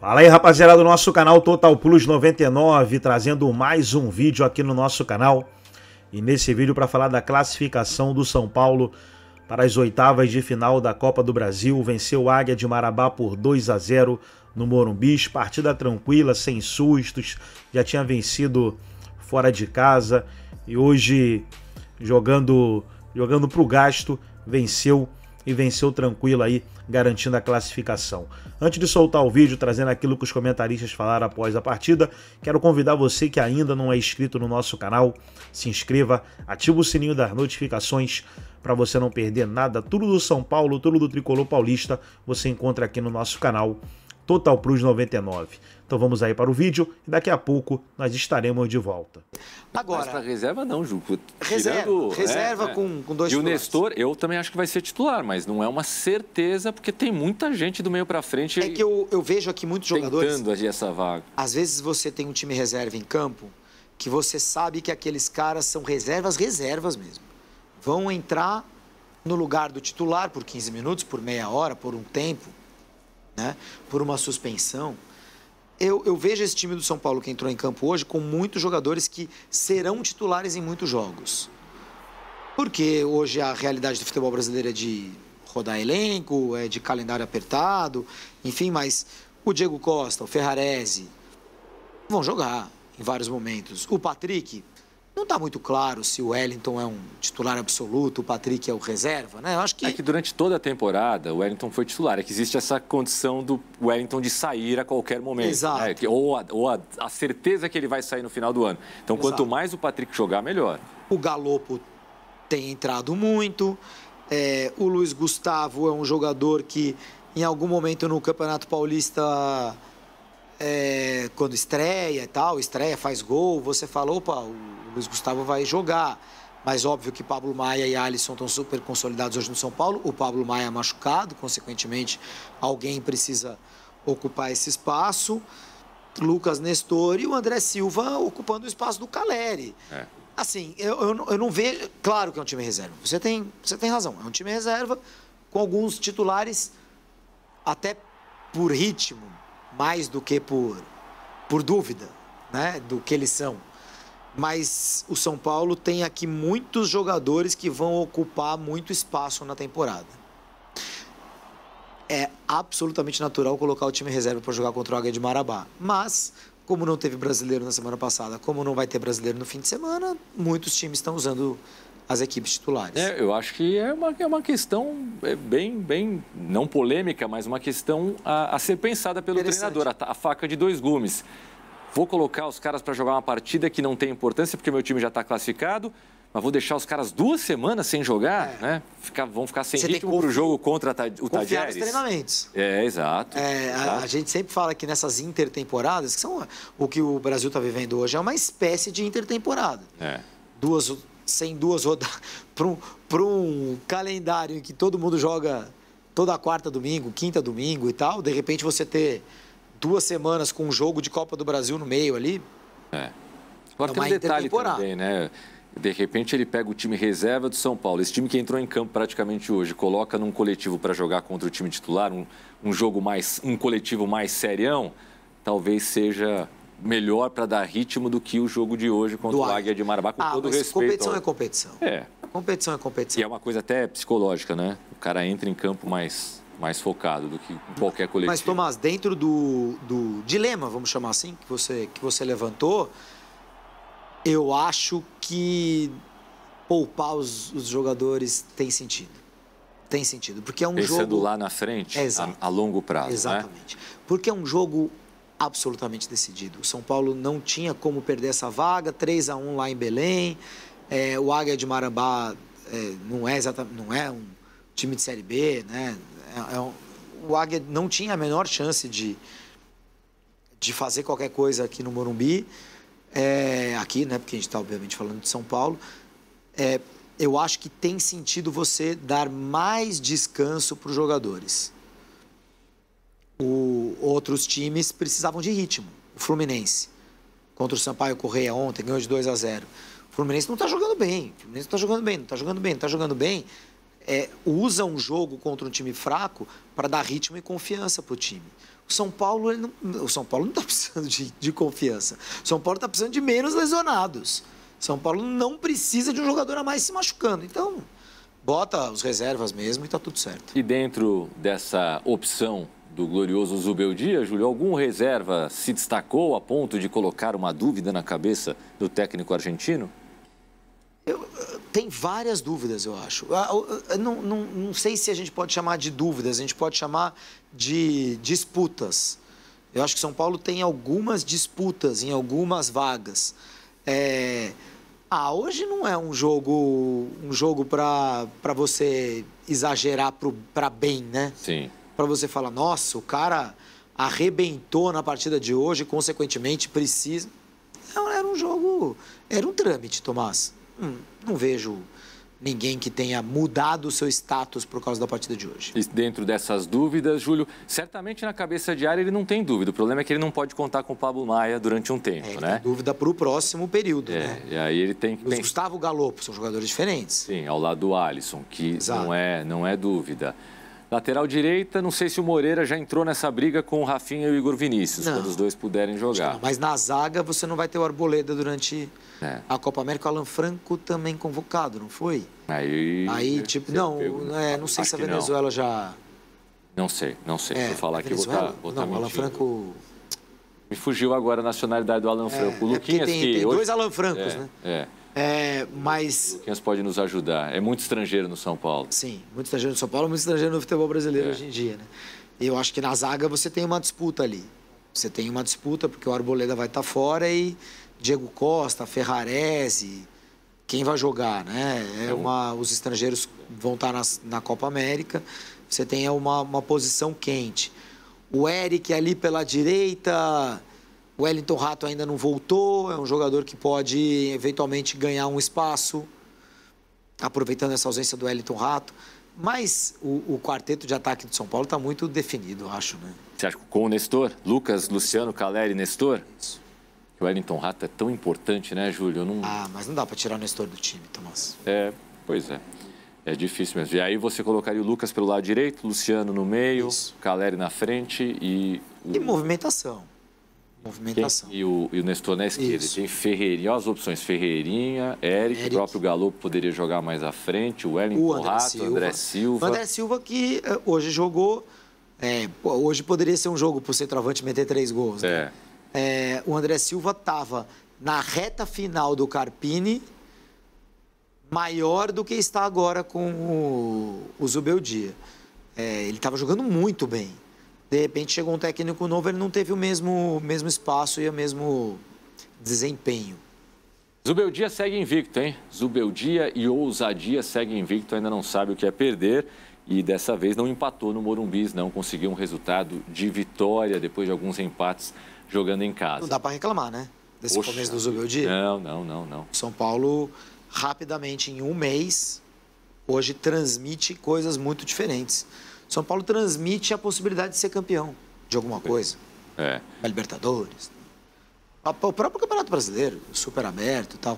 Fala aí rapaziada do nosso canal Total Plus 99, trazendo mais um vídeo aqui no nosso canal. E nesse vídeo para falar da classificação do São Paulo para as oitavas de final da Copa do Brasil. Venceu o Águia de Marabá por 2 a 0 no Morumbi, partida tranquila, sem sustos, já tinha vencido fora de casa e hoje jogando jogando o gasto, venceu e venceu tranquilo aí, garantindo a classificação. Antes de soltar o vídeo trazendo aquilo que os comentaristas falaram após a partida, quero convidar você que ainda não é inscrito no nosso canal, se inscreva, ativa o sininho das notificações para você não perder nada. Tudo do São Paulo, tudo do Tricolor Paulista, você encontra aqui no nosso canal Total Plus 99. Então vamos aí para o vídeo e daqui a pouco nós estaremos de volta. Agora, para reserva não, Ju. Reserva, Tirando, reserva é, com, com dois E o titulares. Nestor, eu também acho que vai ser titular, mas não é uma certeza, porque tem muita gente do meio para frente. É que eu, eu vejo aqui muitos jogadores... Tentando agir essa vaga. Às vezes você tem um time reserva em campo, que você sabe que aqueles caras são reservas, reservas mesmo. Vão entrar no lugar do titular por 15 minutos, por meia hora, por um tempo né, por uma suspensão. Eu, eu, vejo esse time do São Paulo que entrou em campo hoje com muitos jogadores que serão titulares em muitos jogos. Porque hoje a realidade do futebol brasileiro é de rodar elenco, é de calendário apertado, enfim, mas o Diego Costa, o Ferrarese vão jogar em vários momentos. O Patrick não está muito claro se o Wellington é um titular absoluto, o Patrick é o reserva, né? Eu acho que... É que durante toda a temporada o Wellington foi titular. É que existe essa condição do Wellington de sair a qualquer momento. Exato. Né? Ou, a, ou a, a, certeza que ele vai sair no final do ano. Então, Exato. quanto mais o Patrick jogar, melhor. O Galopo tem entrado muito. É, o Luiz Gustavo é um jogador que, em algum momento no Campeonato Paulista é, quando estreia e tal, estreia, faz gol, você fala, opa, o Luiz Gustavo vai jogar. Mas óbvio que Pablo Maia e Alisson estão super consolidados hoje no São Paulo. O Pablo Maia machucado, consequentemente, alguém precisa ocupar esse espaço. Lucas Nestor e o André Silva ocupando o espaço do Caleri. É. Assim, eu, eu, eu, não vejo. Claro que é um time reserva. Você tem, você tem razão. É um time reserva com alguns titulares, até por ritmo, mais do que por, por dúvida né, do que eles são. Mas o São Paulo tem aqui muitos jogadores que vão ocupar muito espaço na temporada. É absolutamente natural colocar o time reserva para jogar contra o Águia de Marabá. Mas, como não teve brasileiro na semana passada, como não vai ter brasileiro no fim de semana, muitos times estão usando as equipes titulares. É, eu acho que é uma, é uma questão é bem, bem, não polêmica, mas uma questão a, a ser pensada pelo treinador, a, a faca de dois gumes. Vou colocar os caras para jogar uma partida que não tem importância, porque meu time já está classificado, mas vou deixar os caras duas semanas sem jogar, é. né? Ficar, vão ficar sem Você ritmo conf... o jogo contra o Tadjeres. os treinamentos. É, exato. É, exato. A, tá. a, gente sempre fala que nessas intertemporadas, que são o que o Brasil está vivendo hoje, é uma espécie de intertemporada. É. Duas sem duas rodadas, para um, um, calendário em que todo mundo joga toda quarta, domingo, quinta, domingo e tal, de repente você ter duas semanas com um jogo de Copa do Brasil no meio ali. É. Agora é tem um detalhe também, né? De repente ele pega o time reserva do São Paulo, esse time que entrou em campo praticamente hoje, coloca num coletivo para jogar contra o time titular, um, um jogo mais, um coletivo mais serião, talvez seja melhor para dar ritmo do que o jogo de hoje contra do o Águia de Marabá, com ah, todo mas respeito. Competição é competição. É. Competição é competição. E é uma coisa até psicológica, né? O cara entra em campo mais, mais focado do que qualquer coletivo. Mas, Tomás, dentro do, do dilema, vamos chamar assim, que você, que você levantou, eu acho que poupar os, os jogadores tem sentido tem sentido. Porque é um Pensando jogo. lá na frente, a, a, longo prazo. Né? Exatamente. Né? Porque é um jogo absolutamente decidido. O São Paulo não tinha como perder essa vaga, 3 a 1 lá em Belém. É, o Águia de Marambá é, não, é exatamente, não é um time de Série B, né? É, é, um, o Águia não tinha a menor chance de, de fazer qualquer coisa aqui no Morumbi. É, aqui, né? Porque a gente está, obviamente, falando de São Paulo. É, eu acho que tem sentido você dar mais descanso para os jogadores o, outros times precisavam de ritmo. O Fluminense, contra o Sampaio Correia ontem, ganhou de 2 a 0. O Fluminense não está jogando bem. O Fluminense não está jogando bem, não está jogando bem, não está jogando bem. É, usa um jogo contra um time fraco para dar ritmo e confiança para o time. O São Paulo, não, o São Paulo não está precisando de, de confiança. O São Paulo está precisando de menos lesionados. São Paulo não precisa de um jogador a mais se machucando. Então, bota os reservas mesmo e está tudo certo. E dentro dessa opção do glorioso Zubeldia, Júlio, algum reserva se destacou a ponto de colocar uma dúvida na cabeça do técnico argentino? Eu, tem várias dúvidas, eu acho. Eu, ah, eu, não, não, não, sei se a gente pode chamar de dúvidas, a gente pode chamar de disputas. Eu acho que São Paulo tem algumas disputas em algumas vagas. É... Ah, hoje não é um jogo um jogo para você exagerar para bem, né? Sim para você falar, nossa, o cara arrebentou na partida de hoje, consequentemente precisa. Não, era um jogo, era um trâmite, Tomás. Hum, não vejo ninguém que tenha mudado o seu status por causa da partida de hoje. E dentro dessas dúvidas, Júlio, certamente na cabeça de área ele não tem dúvida. O problema é que ele não pode contar com o Pablo Maia durante um tempo, é, né? Tem dúvida para o próximo período, é, né? E aí ele tem que. Tem... Gustavo Galopo são jogadores diferentes. Sim, ao lado do Alisson, que Exato. não é não é dúvida. Lateral direita, não sei se o Moreira já entrou nessa briga com o Rafinha e o Igor Vinícius, não, quando os dois puderem jogar. Não, mas na zaga você não vai ter o Arboleda durante é. a Copa América. O Alan Franco também convocado, não foi? Aí, Aí né, tipo, não, pego, né, é, não sei se a Venezuela já... Não sei, não sei. É, falar aqui, vou estar Não, o Alan Franco... Me fugiu agora a nacionalidade do Alan é, Franco. O é Luquinhas tem, que... Tem hoje... dois Alan Francos, é, né? É. É, mas... quem pode nos ajudar. É muito estrangeiro no São Paulo. Sim, muito estrangeiro no São Paulo, muito estrangeiro no futebol brasileiro é. hoje em dia. Né? Eu acho que na zaga você tem uma disputa ali. Você tem uma disputa porque o Arboleda vai estar tá fora e Diego Costa, Ferrarese, quem vai jogar, né? É, é uma, os estrangeiros vão estar tá na, na Copa América. Você tem uma, uma posição quente. O Eric ali pela direita o Wellington Rato ainda não voltou, é um jogador que pode eventualmente ganhar um espaço, aproveitando essa ausência do Wellington Rato. Mas o, o quarteto de ataque do São Paulo está muito definido, acho, né? Você acha que com o Nestor? Lucas, Luciano, Caleri, Nestor? Isso. O Wellington Rato é tão importante, né, Júlio? Não... Ah, mas não dá para tirar o Nestor do time, Tomás. É, pois é. É difícil mesmo. E aí você colocaria o Lucas pelo lado direito, Luciano no meio, Isso. Caleri na frente e... O... E movimentação. Movimentação. Quem, e, o, e o Nestor na esquerda. Tem Ferreirinha, olha as opções. Ferreirinha, Eric, Eric. o próprio Galo poderia jogar mais à frente, o Wellington o André Rato, Silva. André Silva. André Silva que eh, hoje jogou. É, hoje poderia ser um jogo para o centroavante meter três gols. Né? É. É, o André Silva estava na reta final do Carpini, maior do que está agora com o, o Zubeldia. É, ele estava jogando muito bem de repente chegou um técnico novo, ele não teve o mesmo, mesmo espaço e o mesmo desempenho. Zubeldia segue invicto, hein? Zubeldia e Ousadia segue invicto, ainda não sabe o que é perder. E dessa vez não empatou no Morumbis, não conseguiu um resultado de vitória depois de alguns empates jogando em casa. Não dá para reclamar, né? Desse começo do Zubeldia. Não, não, não, não. São Paulo, rapidamente, em um mês, hoje transmite coisas muito diferentes. São Paulo transmite a possibilidade de ser campeão de alguma é. coisa. É. Da Libertadores. O próprio Campeonato Brasileiro, super aberto e tal.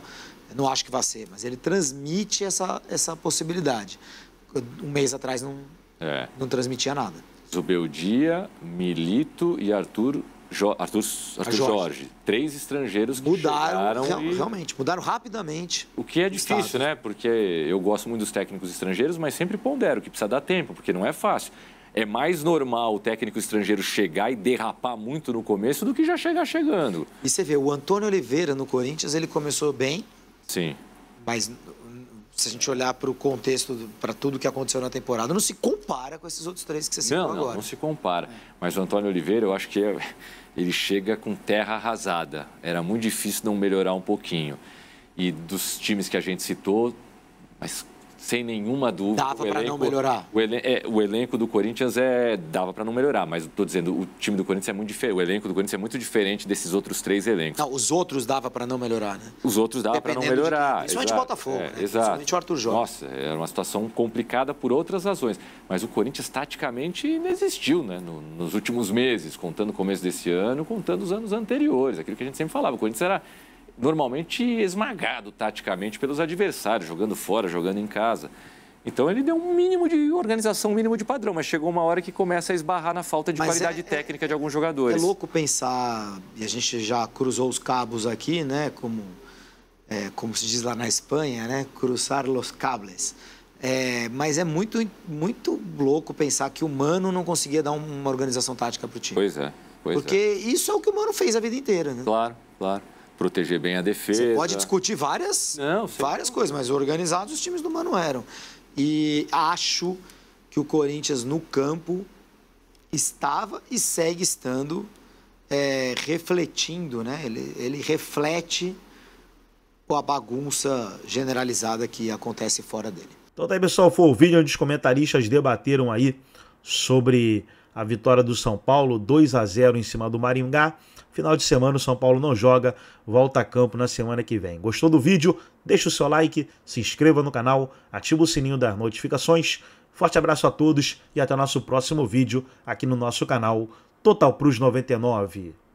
Eu não acho que vai ser, mas ele transmite essa, essa possibilidade. Um mês atrás não, é. não transmitia nada. Zubeldia, Milito e Arthur Jo Arthur, Arthur Jorge. Jorge. Três estrangeiros que mudaram, real, e... realmente, mudaram rapidamente. O que é difícil, né? Porque eu gosto muito dos técnicos estrangeiros, mas sempre pondero que precisa dar tempo, porque não é fácil. É mais normal o técnico estrangeiro chegar e derrapar muito no começo do que já chegar chegando. E você vê, o Antônio Oliveira no Corinthians, ele começou bem. Sim. Mas se a gente olhar para o contexto, para tudo que aconteceu na temporada, não se compara com esses outros três que você citou não, não, agora. Não, não se compara. Mas o Antônio Oliveira, eu acho que é, ele chega com terra arrasada. Era muito difícil não melhorar um pouquinho. E dos times que a gente citou, mas sem nenhuma dúvida. Dava para não melhorar. O, elen é, o, elenco do Corinthians é dava para não melhorar, mas estou dizendo, o time do Corinthians é muito diferente, o elenco do Corinthians é muito diferente desses outros três elencos. Não, os outros dava para não melhorar, né? Os outros dava para não melhorar. De... Principalmente o Botafogo, é, né? exato. principalmente o Arthur Jorge. Nossa, era é uma situação complicada por outras razões, mas o Corinthians taticamente existiu, né? No, nos últimos meses, contando o começo desse ano, contando os anos anteriores, aquilo que a gente sempre falava, o Corinthians era normalmente esmagado taticamente pelos adversários, jogando fora, jogando em casa. Então ele deu um mínimo de organização, um mínimo de padrão, mas chegou uma hora que começa a esbarrar na falta de mas qualidade é, é técnica é, de alguns jogadores. É louco pensar, e a gente já cruzou os cabos aqui, né? Como, é, como se diz lá na Espanha, né? Cruzar los cables. É, mas é muito, muito louco pensar que o Mano não conseguia dar uma organização tática para o time. Pois é, pois Porque é. isso é o que o Mano fez a vida inteira, né? Claro, claro proteger bem a defesa. Você pode discutir várias, Não, várias coisas, mas organizados os times do Mano eram. E acho que o Corinthians no campo estava e segue estando é, refletindo, né? Ele, ele reflete a bagunça generalizada que acontece fora dele. Então daí, tá pessoal, foi o vídeo onde os comentaristas debateram aí sobre a vitória do São Paulo, 2 a 0 em cima do Maringá. Final de semana o São Paulo não joga, volta a campo na semana que vem. Gostou do vídeo? Deixa o seu like, se inscreva no canal, ativa o sininho das notificações. Forte abraço a todos e até nosso próximo vídeo aqui no nosso canal Total Prus 99.